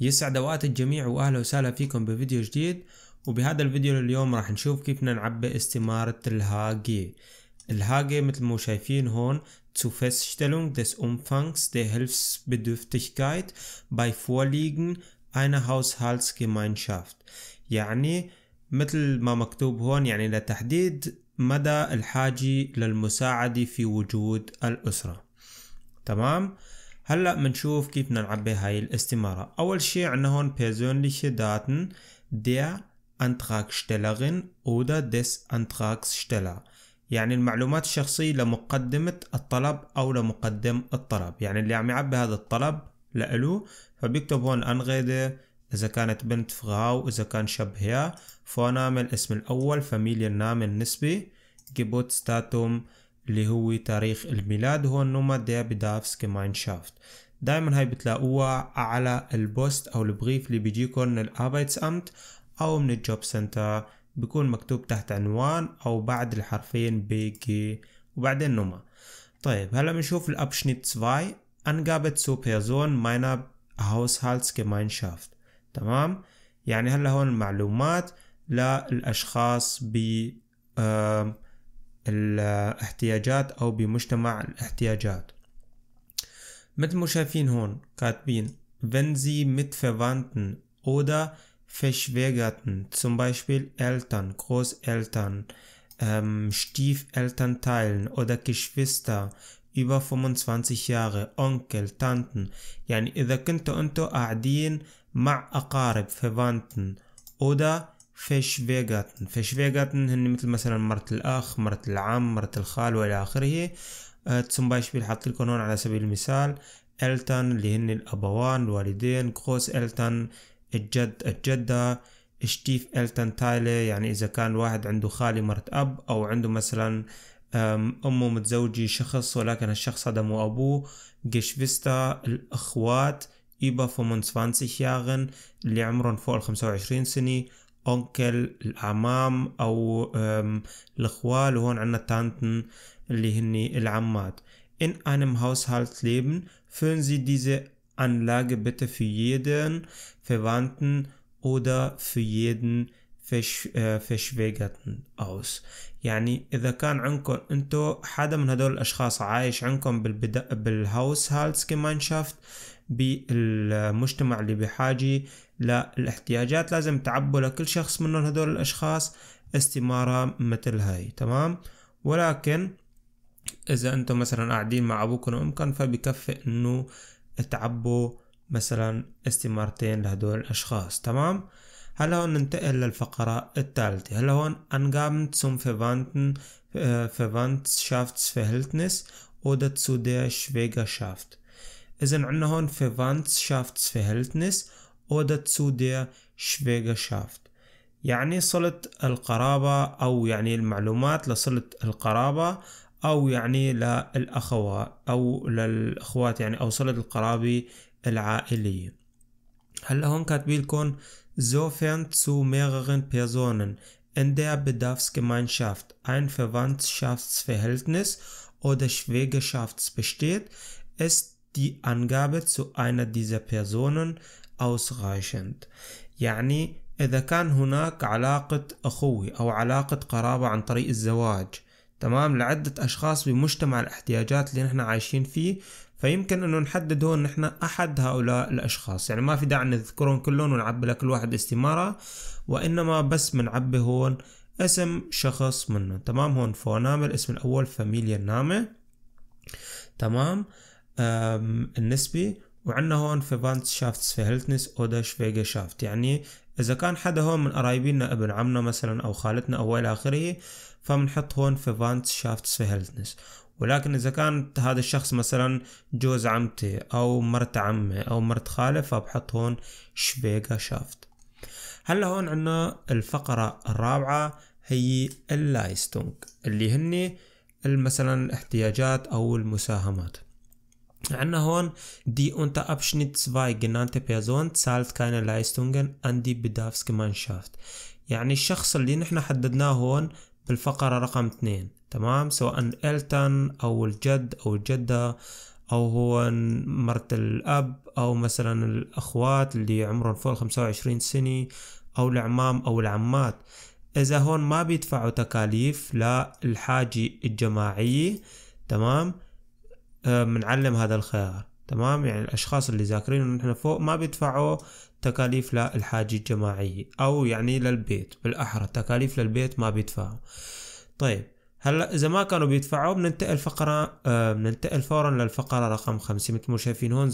يسعد اوقات الجميع واهلا وسهلا فيكم بفيديو جديد وبهذا الفيديو اليوم راح نشوف كيف نعبي استمارة الهاجي الهاجي مثل ما شايفين هون zur Feststellung des Umfangs der Hilfsbedürftigkeit bei Vorliegen einer Haushaltsgemeinschaft يعني مثل ما مكتوب هون يعني لتحديد مدى الحاجة للمساعدة في وجود الأسرة تمام؟ هلا بنشوف كيف بدنا نعبي هاي الاستمارة اول شي عندنا هون persönliche Daten der Antragstellerin oder des Antragsteller يعني المعلومات الشخصية لمقدمة الطلب أو لمقدم الطلب يعني اللي عم يعبي هذا الطلب لألو فبيكتب هون انغيدي إذا كانت بنت فغاو إذا كان شاب هي فونام الاسم الأول فاميليا النام النسبي جيبوت ستاتوم اللي هو تاريخ الميلاد هو النومة دي بدافس جماينشافت دايما هاي بتلاقوها على البوست او البغيف اللي بيجيكم من امت او من الجوب سنتر بيكون مكتوب تحت عنوان او بعد الحرفين بي جي وبعدين نومة طيب هلا بنشوف الابشنيت 2 Angabe zur هاوس meiner Haushaltsgemeinschaft تمام يعني هلا هون المعلومات للأشخاص ب الاحتياجات أو بمجتمع الاحتياجات مثل ما شايفين هون كاتبين wenn sie mit Verwandten oder Verschwägerten, zum Beispiel Eltern, Großeltern, ähm, Stiefeltern teilen oder Geschwister über 25 Jahre, Onkel, Tanten. يعني إذا كنتوا أنتوا قاعدين مع أقارب, Verwandten oder فيش فيش فيغاتن هن مثل مثلا مرت الأخ مرت العم مرت الخال وإلى آخره أه، تسم بايشبيل حاط لكم هون على سبيل المثال إلتن اللي هن الأبوان الوالدين كروس إلتن الجد الجدة شتيف إلتن تايلي يعني إذا كان واحد عنده خالي مرت أب أو عنده مثلا أمه متزوجة شخص ولكن هالشخص هذا مو أبوه جشفيستا الأخوات über 25 Jahren اللي عمرهم فوق ال 25 سنة اونكل الاعمام او الاخوال وهون عندنا تانتن اللي هني العمات in einem Haushalt leben ديزا sie diese Anlage bitte für jeden Verwandten oder für jeden فش فشفيجاتن اوس يعني اذا كان عندكم انتو حدا من هدول الاشخاص عايش عندكم بالبدا بالهاوس هالتس بالمجتمع اللي بحاجه للاحتياجات لازم تعبوا لكل شخص منهم هدول الأشخاص استمارة مثل هاي تمام ولكن إذا أنتم مثلا قاعدين مع أبوكم وأمكم فبكفي إنه تعبوا مثلا استمارتين لهدول الأشخاص تمام هلا هون ننتقل للفقرة الثالثة هلا هون أنجابن zum شافتس في هلتنس oder zu der شافت إذا عنا هون شافتس في هلتنس oder zu der Schwägerschaft يعني صلة القرابة أو يعني المعلومات لصلة القرابة أو يعني للأخوات أو للأخوات يعني أو صلة القرابة العائلية هلا هون كاتبين لكم sofern zu mehreren Personen in der Bedarfsgemeinschaft ein Verwandtschaftsverhältnis oder Schwägerschaft besteht, ist die Angabe zu einer dieser Personen ausreichend يعني إذا كان هناك علاقة أخوة أو علاقة قرابة عن طريق الزواج تمام لعدة أشخاص بمجتمع الاحتياجات اللي نحن عايشين فيه فيمكن انه نحدد هون نحن احد هؤلاء الاشخاص يعني ما في داعي نذكرهم كلهم ونعبي لكل واحد استمارة وانما بس بنعبي هون اسم شخص منهم تمام هون فونام الاسم الاول فاميليا نامة تمام النسبي وعندنا هون Verwandtschaftsverhältnis oder شافت يعني إذا كان حدا هون من قرايبينا ابن عمنا مثلا أو خالتنا أو إلى آخره فبنحط هون هلتنس ولكن إذا كان هذا الشخص مثلا جوز عمتي أو مرت عمي أو مرت خالي فبحط هون شافت هلا هون عندنا الفقرة الرابعة هي اللايستونج اللي هني مثلا الاحتياجات أو المساهمات عندنا هون die unter Abschnitt 2 genannte Person zahlt keine Leistungen an die Bedarfsgemeinschaft يعني الشخص اللي نحن حددناه هون بالفقرة رقم 2 تمام سواء الالتن او الجد او الجدة او هو مرت الاب او مثلا الاخوات اللي عمرهم فوق 25 سنة او العمام او العمات اذا هون ما بيدفعوا تكاليف للحاجة الجماعية تمام بنعلم آه، هذا الخيار تمام يعني الاشخاص اللي ذاكرين انه احنا فوق ما بيدفعوا تكاليف للحاجه الجماعيه او يعني للبيت بالاحرى تكاليف للبيت ما بيدفعوا طيب هلا اذا ما كانوا بيدفعوا بننتقل فقره آه بننتقل فورا للفقره رقم خمسة مثل ما شايفين هون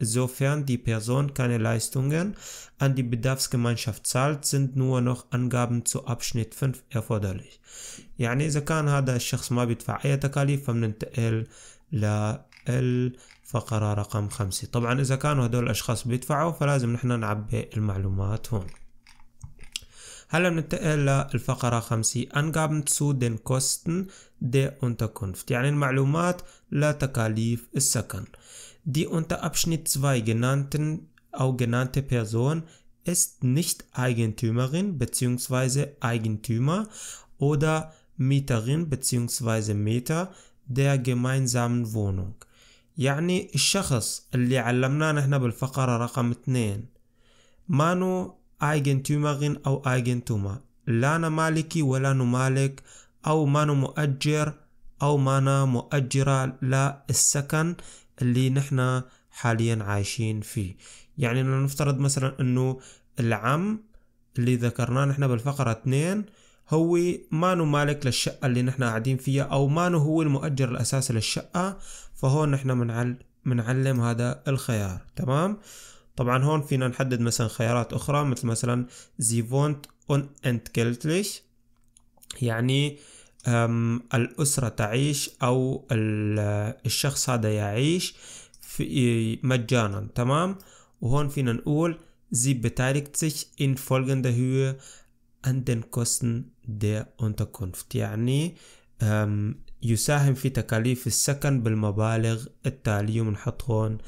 زوفا دي die كان keine Leistungen an die Bedarfsgemeinschaft سالت سند نو نوخ انغابن تو ابشنيت 5 erforderlich يعني اذا كان هذا الشخص ما بيدفع اي تكاليف فبننتقل للفقره رقم خمسة طبعا اذا كانوا هدول الاشخاص بيدفعوا فلازم نحن نعبي المعلومات هون Hallo نتأهل الفقرة 50 Angaben zu den Kosten der Unterkunft يعني المعلومات لا تكاليف السكن Die unter Abschnitt 2 genannten auch genannte Person ist nicht Eigentümerin bzw. Eigentümer oder Mieterin bzw. Mieter der gemeinsamen Wohnung يعني الشخص اللي علمناه نحن بالفقرة رقم 2 مانو ايجن تيومرين او ايجن توما لا انا مالكي ولا انا مالك او ما انا مؤجر او ما انا مؤجرة لا السكن اللي نحنا حاليا عايشين فيه يعني نفترض مثلا انه العم اللي ذكرناه نحنا بالفقرة اثنين هو مانو مالك للشقة اللي نحنا قاعدين فيها أو مانو هو المؤجر الأساسي للشقة فهون نحنا منعل منعلم هذا الخيار تمام طبعا هون فينا نحدد مثلا خيارات أخرى مثل مثلا زي فونت unentgeltlich يعني الأسرة تعيش أو الشخص هذا يعيش في مجانا تمام وهون فينا نقول sie beteiligt sich in folgender Höhe an den Kosten der Unterkunft يعني يساهم في تكاليف السكن بالمبالغ التالية ونحط هون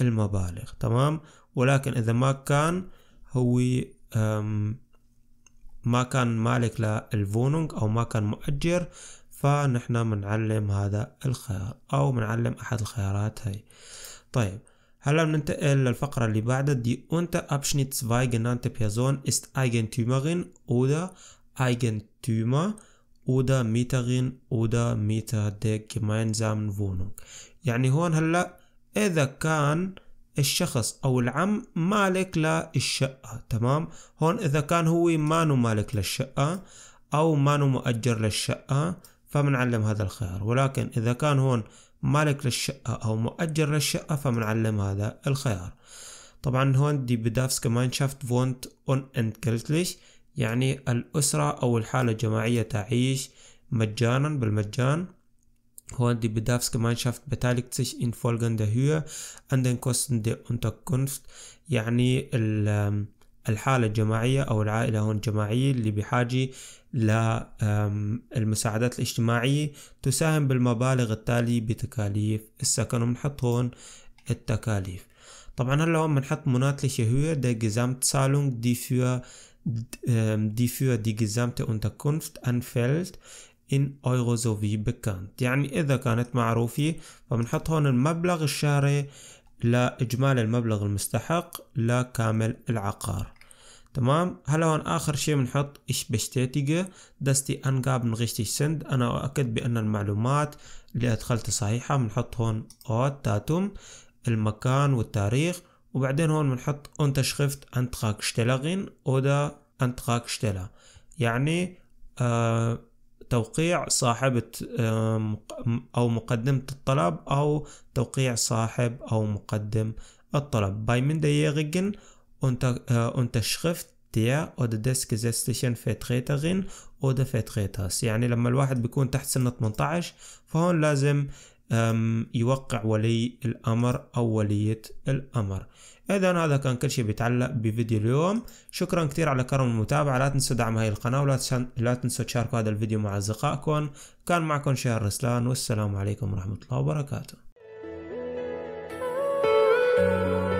المبالغ تمام ولكن إذا ما كان هو ما كان مالك للفونونج أو ما كان مؤجر فنحن بنعلم هذا الخيار أو بنعلم أحد الخيارات هاي طيب هلا بننتقل للفقرة اللي بعدها دي unter Abschnitt 2 genannte Person ist Eigentümerin oder Eigentümer اودا Mieterin اودا Mieter der gemeinsamen فونونج يعني هون هلا إذا كان الشخص أو العم مالك للشقة تمام هون إذا كان هو مانو مالك للشقة أو مانو مؤجر للشقة فمنعلم هذا الخيار ولكن إذا كان هون مالك للشقة أو مؤجر للشقة فمنعلم هذا الخيار طبعا هون دي بدافس كمان شافت اون اند كلتليش يعني الأسرة أو الحالة الجماعية تعيش مجانا بالمجان Und die Bedarfsgemeinschaft beteiligt sich in folgender Höhe an den Kosten der Unterkunft يعني الحالة الجماعية أو العائلة هون الجماعية اللي بحاجة للمساعدات الاجتماعية تساهم بالمبالغ التالية بتكاليف السكن وبنحط هون التكاليف طبعا هلا هون بنحط monatliche Höhe der Gesamtzahlung die für ähm, die für die gesamte Unterkunft anfällt in Euro sowie bekannt يعني إذا كانت معروفة فبنحط هون المبلغ الشهري لإجمالي المبلغ المستحق لكامل العقار تمام هلا هون آخر شيء بنحط إيش بشتاتيجة دستي أنقاب غشتي سند أنا أؤكد بأن المعلومات اللي أدخلت صحيحة بنحط هون أوت داتوم المكان والتاريخ وبعدين هون بنحط Unterschrift Antragstellerin oder شتلا يعني آه توقيع صاحبة أو مقدمة الطلب أو توقيع صاحب أو مقدم الطلب باي من دي يغيقن أنت آه، شخفت تيا أو دا ديسك زي ستيشن فيتغيتا غين أو دا فيتغيتاس يعني لما الواحد بيكون تحت سنة 18 فهون لازم يوقع ولي الأمر أو ولية الأمر إذا هذا كان كل شيء بيتعلق بفيديو اليوم شكرا كثير على كرم المتابعة لا تنسوا دعم هاي القناة ولا لا تنسوا تشاركوا هذا الفيديو مع أصدقائكم كان معكم شهر رسلان والسلام عليكم ورحمة الله وبركاته oh,